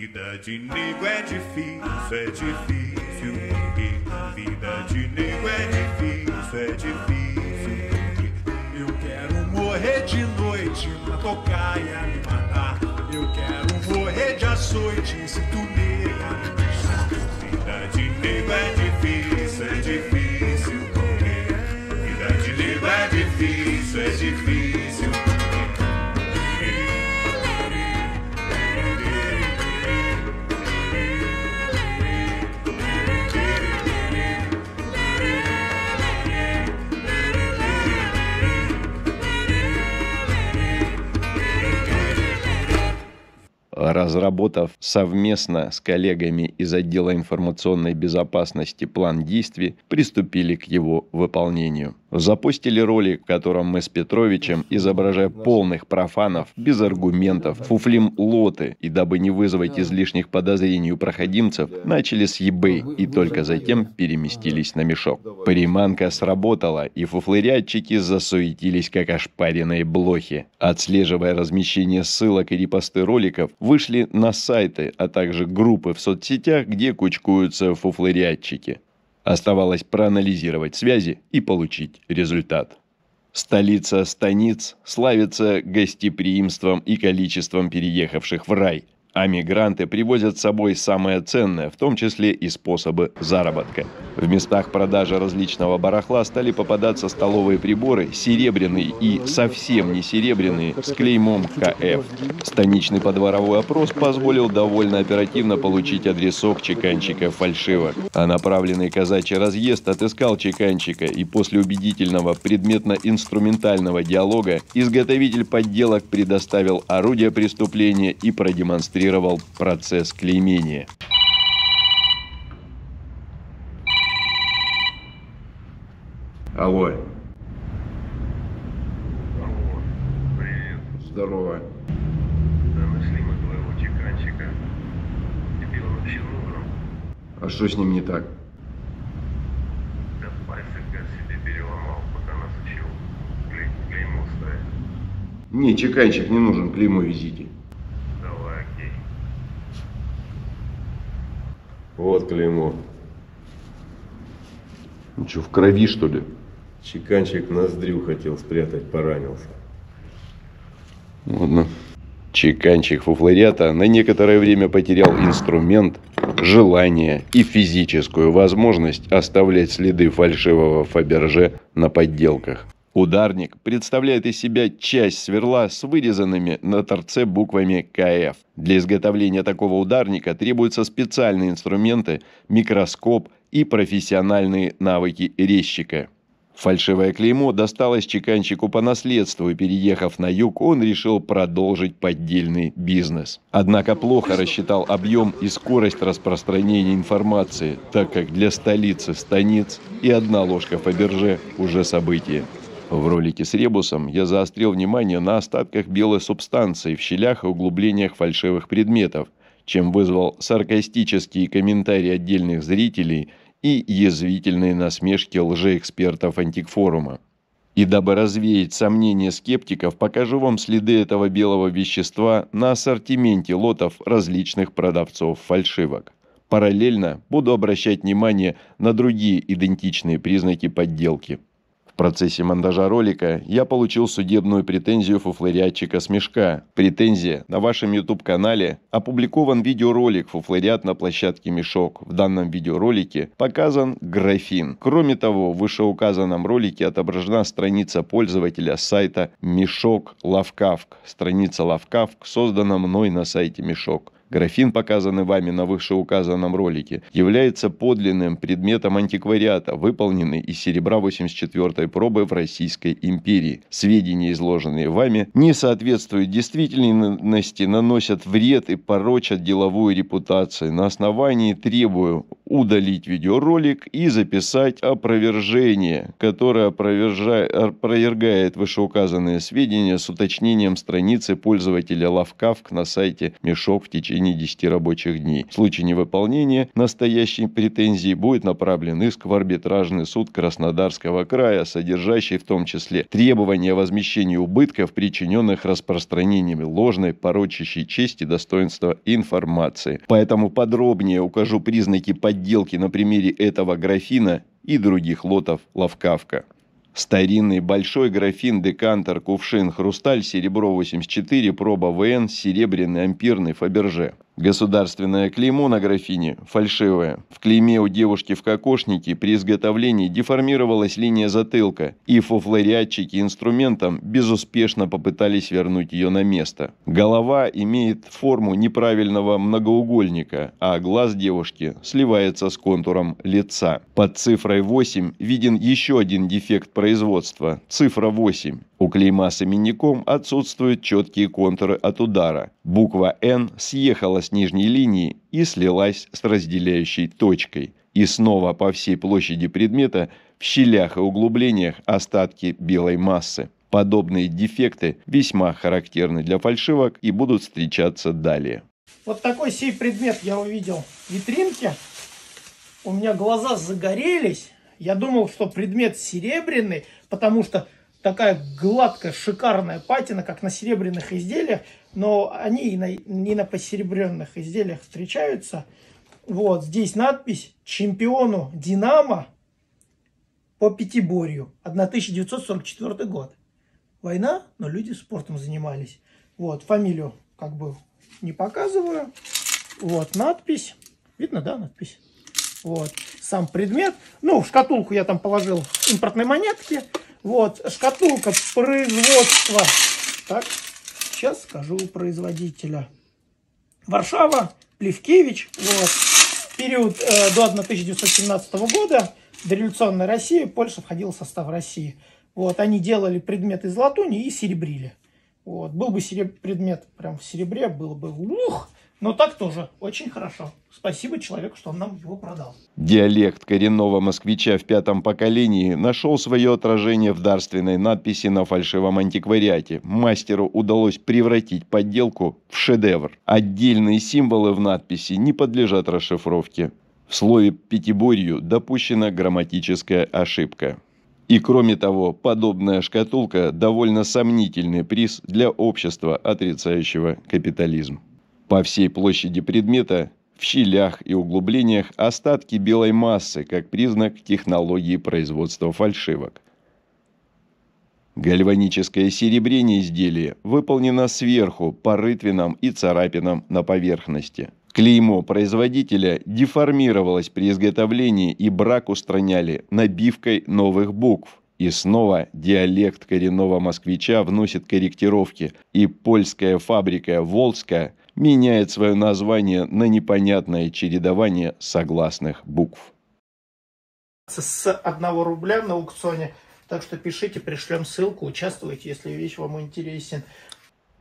Vida de nego é difícil, é difícil. Vida de nego é difícil, é difícil. Eu quero morrer de noite na e me matar. Eu quero morrer de açoite se tu nega me deixar. Vida de nego é difícil, é difícil. Vida de nego é difícil, é difícil. разработав совместно с коллегами из отдела информационной безопасности план действий, приступили к его выполнению. Запустили ролик, в котором мы с Петровичем, изображая полных профанов, без аргументов, фуфлим лоты и, дабы не вызвать излишних подозрений у проходимцев, начали с ебы и только затем переместились на мешок. Приманка сработала, и фуфлырядчики засуетились, как ошпаренные блохи. Отслеживая размещение ссылок и репосты роликов, вышли на сайты, а также группы в соцсетях, где кучкуются фуфлырядчики. Оставалось проанализировать связи и получить результат. Столица станиц славится гостеприимством и количеством переехавших в рай – а мигранты привозят с собой самое ценное, в том числе и способы заработка. В местах продажи различного барахла стали попадаться столовые приборы, серебряные и совсем не серебряные, с клеймом КФ. Станичный подворовой опрос позволил довольно оперативно получить адресок чеканщиков фальшивок. А направленный казачий разъезд отыскал чеканщика и после убедительного предметно-инструментального диалога изготовитель подделок предоставил орудие преступления и продемонстрировал контролировал процесс клеймения. Алло. Алло. Привет. Здорово. Нам слима твоего чеканчика. Тебе он вообще нужен? А что с ним не так? Да пальцы как себе переломал, пока нас учил. Клей, клеймо ставит. Не, чеканчик не нужен, клеймо везите. клеймо. Ну что, в крови что ли? Чеканчик ноздрю хотел спрятать, поранился. Ладно. Чеканчик фуфлорята на некоторое время потерял инструмент, желание и физическую возможность оставлять следы фальшивого Фаберже на подделках. Ударник представляет из себя часть сверла с вырезанными на торце буквами КФ. Для изготовления такого ударника требуются специальные инструменты, микроскоп и профессиональные навыки резчика. Фальшивое клеймо досталось чеканщику по наследству, и переехав на юг, он решил продолжить поддельный бизнес. Однако плохо рассчитал объем и скорость распространения информации, так как для столицы станиц и одна ложка Фаберже уже событие. В ролике с ребусом я заострил внимание на остатках белой субстанции в щелях и углублениях фальшивых предметов, чем вызвал саркастические комментарии отдельных зрителей и язвительные насмешки лжеэкспертов антикфорума. И дабы развеять сомнения скептиков, покажу вам следы этого белого вещества на ассортименте лотов различных продавцов фальшивок. Параллельно буду обращать внимание на другие идентичные признаки подделки. В процессе монтажа ролика я получил судебную претензию фуфлориатчика Смешка. Претензия. На вашем YouTube-канале опубликован видеоролик «Фуфлориат на площадке Мешок». В данном видеоролике показан графин. Кроме того, в вышеуказанном ролике отображена страница пользователя сайта «Мешок Лавкавк». Страница Лавкавк создана мной на сайте «Мешок». Графин, показанный вами на вышеуказанном ролике, является подлинным предметом антиквариата, выполненный из серебра 84-й пробы в Российской империи. Сведения, изложенные вами, не соответствуют действительности, наносят вред и порочат деловую репутацию. На основании требую удалить видеоролик и записать опровержение, которое опровергает вышеуказанные сведения с уточнением страницы пользователя Лавкавк на сайте Мешок в течение 10 рабочих дней. В случае невыполнения настоящей претензии будет направлен иск в арбитражный суд Краснодарского края, содержащий в том числе требования о возмещении убытков, причиненных распространением ложной, порочащей чести и достоинства информации. Поэтому подробнее укажу признаки поддержки подделки на примере этого графина и других лотов Лавкавка. Старинный большой графин декантер кувшин хрусталь серебро 84 проба ВН серебряный ампирный Фаберже. Государственное клеймо на графине – фальшивое. В клейме у девушки в кокошнике при изготовлении деформировалась линия затылка, и фуфлориатчики инструментом безуспешно попытались вернуть ее на место. Голова имеет форму неправильного многоугольника, а глаз девушки сливается с контуром лица. Под цифрой 8 виден еще один дефект производства – цифра 8. У клейма с именником отсутствуют четкие контуры от удара. Буква «Н» съехала с нижней линии и слилась с разделяющей точкой. И снова по всей площади предмета в щелях и углублениях остатки белой массы. Подобные дефекты весьма характерны для фальшивок и будут встречаться далее. Вот такой сей предмет я увидел в витринке. У меня глаза загорелись. Я думал, что предмет серебряный, потому что такая гладкая, шикарная патина, как на серебряных изделиях, но они и на, не на посеребренных изделиях встречаются. Вот здесь надпись «Чемпиону Динамо по пятиборью, 1944 год». Война, но люди спортом занимались. Вот, фамилию как бы не показываю. Вот надпись. Видно, да, надпись? Вот, сам предмет. Ну, в шкатулку я там положил импортные монетки. Вот, шкатулка производства. Так, сейчас скажу производителя. Варшава, Плевкевич, вот, период э, до 1917 года, дореволюционная Россия, Польша входила в состав России. Вот, они делали предметы из латуни и серебрили. Вот, был бы сереб... предмет прям в серебре, было бы ух, но так тоже очень хорошо. Спасибо человеку, что он нам его продал. Диалект коренного москвича в пятом поколении нашел свое отражение в дарственной надписи на фальшивом антиквариате. Мастеру удалось превратить подделку в шедевр. Отдельные символы в надписи не подлежат расшифровке. В слове «пятиборью» допущена грамматическая ошибка. И кроме того, подобная шкатулка – довольно сомнительный приз для общества, отрицающего капитализм. По всей площади предмета, в щелях и углублениях остатки белой массы как признак технологии производства фальшивок. Гальваническое серебрение изделия выполнено сверху по рытвинам и царапинам на поверхности. Клеймо производителя деформировалось при изготовлении и брак устраняли набивкой новых букв. И снова диалект коренного москвича вносит корректировки, и польская фабрика Волская меняет свое название на непонятное чередование согласных букв. С одного рубля на аукционе. Так что пишите, пришлем ссылку, участвуйте, если вещь вам интересен.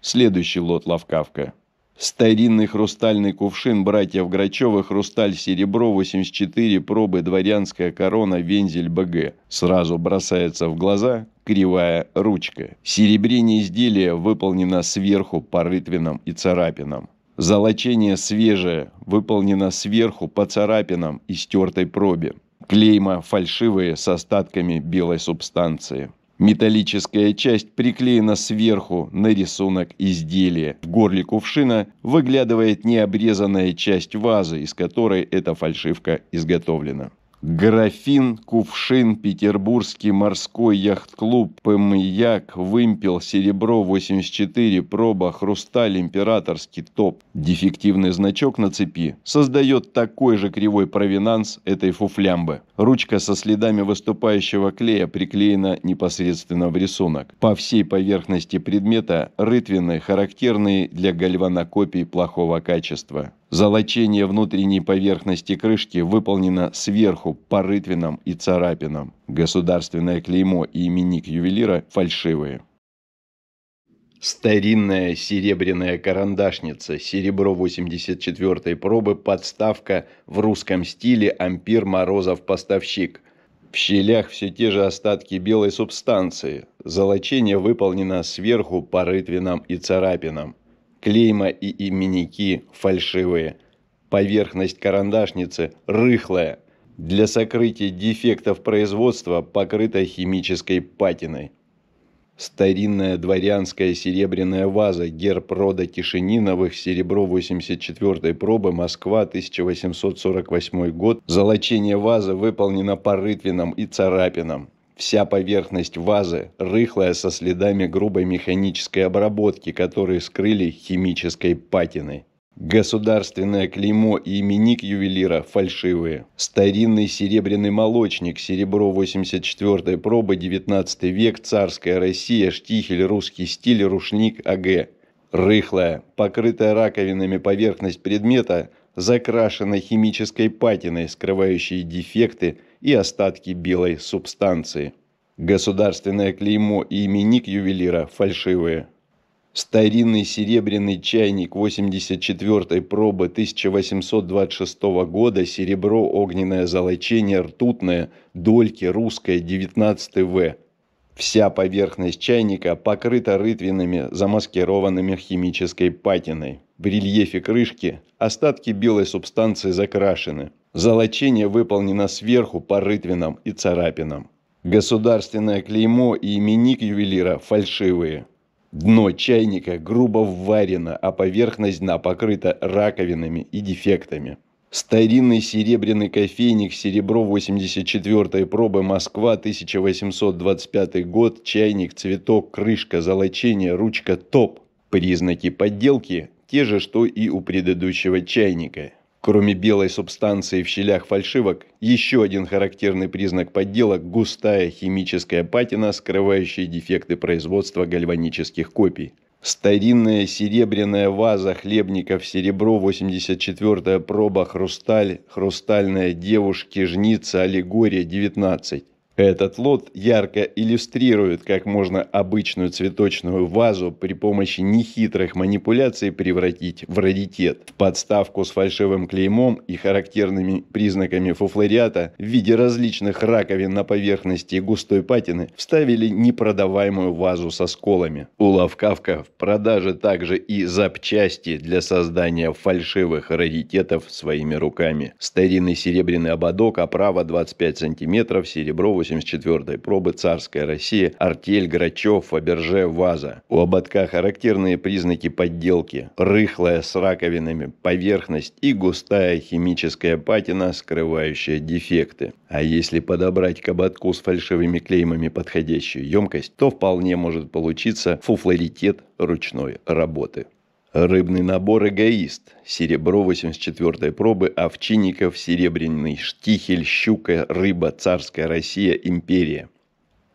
Следующий лот Лавкавка. Старинный хрустальный кувшин братьев Грачевых, хрусталь серебро 84, пробы, дворянская корона, вензель БГ. Сразу бросается в глаза кривая ручка. Серебрение изделия выполнено сверху по рытвинам и царапинам. Золочение свежее, выполнено сверху по царапинам и стертой пробе. Клейма фальшивые с остатками белой субстанции. Металлическая часть приклеена сверху на рисунок изделия. В горле кувшина выглядывает необрезанная часть вазы, из которой эта фальшивка изготовлена. Графин, кувшин, петербургский морской яхт-клуб, ПМЯК, вымпел, серебро 84, проба, хрусталь, императорский топ. Дефективный значок на цепи создает такой же кривой провинанс этой фуфлямбы. Ручка со следами выступающего клея приклеена непосредственно в рисунок. По всей поверхности предмета рытвины, характерные для гальванокопий плохого качества. Золочение внутренней поверхности крышки выполнено сверху по рытвинам и царапинам. Государственное клеймо и именник ювелира фальшивые. Старинная серебряная карандашница, серебро 84 пробы, подставка в русском стиле «Ампир Морозов-поставщик». В щелях все те же остатки белой субстанции. Золочение выполнено сверху по рытвинам и царапинам клейма и именники фальшивые. Поверхность карандашницы рыхлая, для сокрытия дефектов производства покрыта химической патиной. Старинная дворянская серебряная ваза, герб рода Тишининовых серебро 84-й пробы, Москва, 1848 год. Золочение вазы выполнено по рытвинам и царапинам. Вся поверхность вазы рыхлая со следами грубой механической обработки, которые скрыли химической патиной. Государственное клеймо и именик ювелира фальшивые. Старинный серебряный молочник, серебро 84-й пробы, 19 век, царская Россия, штихель, русский стиль, рушник АГ. Рыхлая, покрытая раковинами поверхность предмета, закрашена химической патиной, скрывающей дефекты – и остатки белой субстанции. Государственное клеймо и именник ювелира фальшивые. Старинный серебряный чайник 84-й пробы 1826 года, серебро, огненное золочение, ртутное, дольки, русское, 19 В. Вся поверхность чайника покрыта рытвинами, замаскированными химической патиной в рельефе крышки остатки белой субстанции закрашены. Золочение выполнено сверху по рытвинам и царапинам. Государственное клеймо и именник ювелира фальшивые. Дно чайника грубо вварено, а поверхность дна покрыта раковинами и дефектами. Старинный серебряный кофейник «Серебро 84-й пробы Москва, 1825 год», чайник, цветок, крышка, золочение, ручка, топ. Признаки подделки те же, что и у предыдущего чайника. Кроме белой субстанции в щелях фальшивок, еще один характерный признак подделок – густая химическая патина, скрывающая дефекты производства гальванических копий. Старинная серебряная ваза хлебников серебро, 84-я проба, хрусталь, хрустальная девушки, жница, аллегория, 19. Этот лот ярко иллюстрирует, как можно обычную цветочную вазу при помощи нехитрых манипуляций превратить в раритет. В подставку с фальшивым клеймом и характерными признаками фуфлориата в виде различных раковин на поверхности густой патины вставили непродаваемую вазу со сколами. У Лавкавка в продаже также и запчасти для создания фальшивых раритетов своими руками. Старинный серебряный ободок, оправа 25 см, серебровый 184-й пробы царской России артель Грачев Фаберже Ваза. У ободка характерные признаки подделки. Рыхлая с раковинами поверхность и густая химическая патина, скрывающая дефекты. А если подобрать к ободку с фальшивыми клеймами подходящую емкость, то вполне может получиться фуфлоритет ручной работы. Рыбный набор «Эгоист», серебро 84-й пробы, овчинников, серебряный штихель, щука, рыба, царская Россия, империя.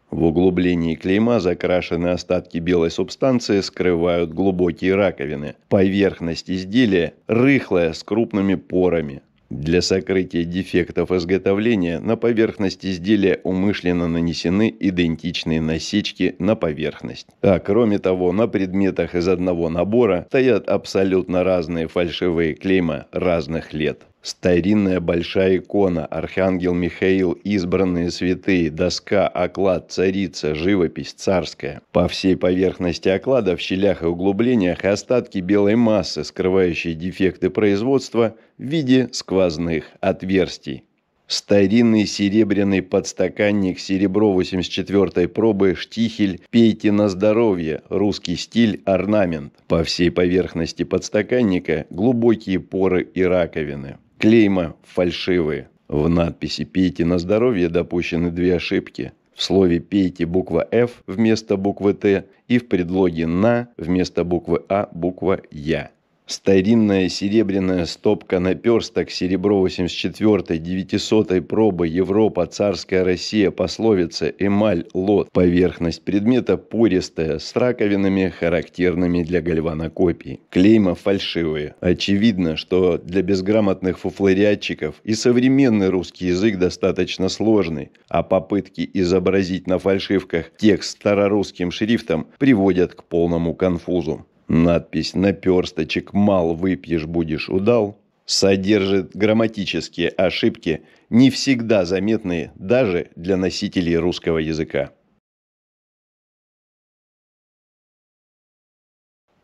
В углублении клейма закрашенные остатки белой субстанции скрывают глубокие раковины. Поверхность изделия рыхлая, с крупными порами. Для сокрытия дефектов изготовления на поверхность изделия умышленно нанесены идентичные насечки на поверхность. А кроме того, на предметах из одного набора стоят абсолютно разные фальшивые клейма разных лет. Старинная большая икона, архангел Михаил, избранные святые, доска, оклад, царица, живопись царская. По всей поверхности оклада в щелях и углублениях остатки белой массы, скрывающие дефекты производства в виде сквозных отверстий. Старинный серебряный подстаканник серебро 84 пробы штихель «Пейте на здоровье» русский стиль орнамент. По всей поверхности подстаканника глубокие поры и раковины. Клейма фальшивые. В надписи «Пейте на здоровье» допущены две ошибки. В слове «пейте» буква «Ф» вместо буквы «Т» и в предлоге «на» вместо буквы «А» буква «Я». Старинная серебряная стопка наперсток серебро 84 900 пробы Европа, царская Россия, пословица, эмаль, лот. Поверхность предмета пористая, с раковинами, характерными для гальванокопий. Клейма фальшивые. Очевидно, что для безграмотных фуфлориатчиков и современный русский язык достаточно сложный, а попытки изобразить на фальшивках текст старорусским шрифтом приводят к полному конфузу. Надпись «Наперсточек мал выпьешь, будешь удал» содержит грамматические ошибки, не всегда заметные даже для носителей русского языка.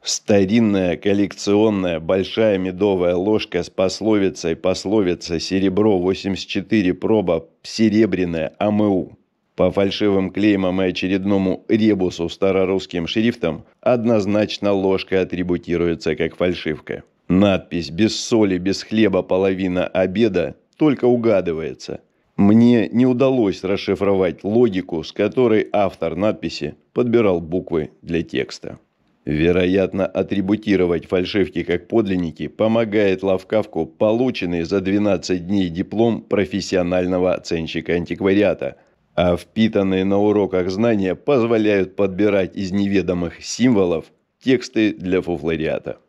Старинная коллекционная большая медовая ложка с пословицей «Пословица серебро 84 проба серебряная АМУ» по фальшивым клеймам и очередному ребусу старорусским шрифтом однозначно ложка атрибутируется как фальшивка. Надпись «Без соли, без хлеба половина обеда» только угадывается. Мне не удалось расшифровать логику, с которой автор надписи подбирал буквы для текста. Вероятно, атрибутировать фальшивки как подлинники помогает Лавкавку полученный за 12 дней диплом профессионального оценщика антиквариата – а впитанные на уроках знания позволяют подбирать из неведомых символов тексты для фуфлариата.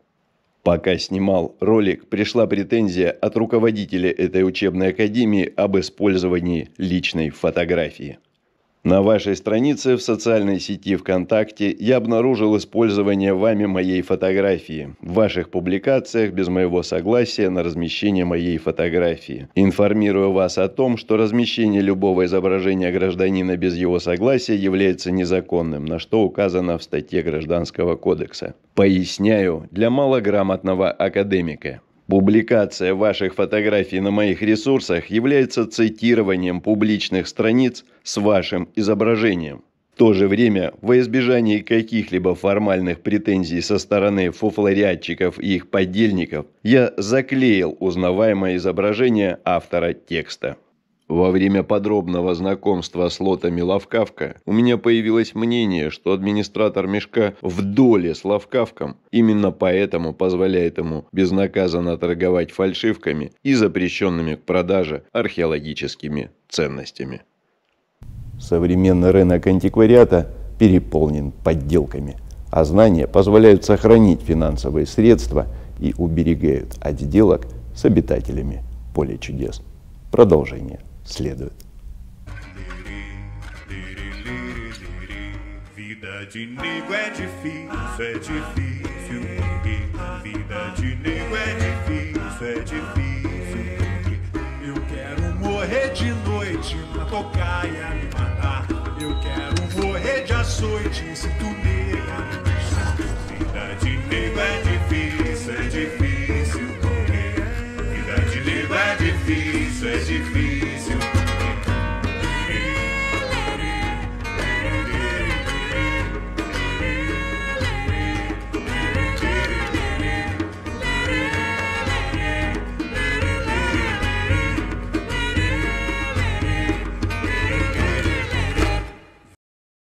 Пока снимал ролик, пришла претензия от руководителя этой учебной академии об использовании личной фотографии. На вашей странице в социальной сети ВКонтакте я обнаружил использование вами моей фотографии. В ваших публикациях без моего согласия на размещение моей фотографии. Информирую вас о том, что размещение любого изображения гражданина без его согласия является незаконным, на что указано в статье Гражданского кодекса. Поясняю для малограмотного академика. Публикация ваших фотографий на моих ресурсах является цитированием публичных страниц с вашим изображением. В то же время, во избежание каких-либо формальных претензий со стороны фуфлориатчиков и их подельников, я заклеил узнаваемое изображение автора текста. Во время подробного знакомства с лотами Лавкавка у меня появилось мнение, что администратор мешка в доле с Лавкавком, именно поэтому позволяет ему безнаказанно торговать фальшивками и запрещенными к продаже археологическими ценностями. Современный рынок антиквариата переполнен подделками, а знания позволяют сохранить финансовые средства и уберегают от сделок с обитателями поля чудес. Продолжение. следует. Vida de nego é difícil, é difícil cumprir. Vida de nego é difícil, é difícil cumprir. Eu quero morrer de noite pra tocar e a me matar. Eu quero morrer de açoite se tu nega me deixar. Vida de nego é difícil, é difícil cumprir. Vida de nego é difícil, é difícil.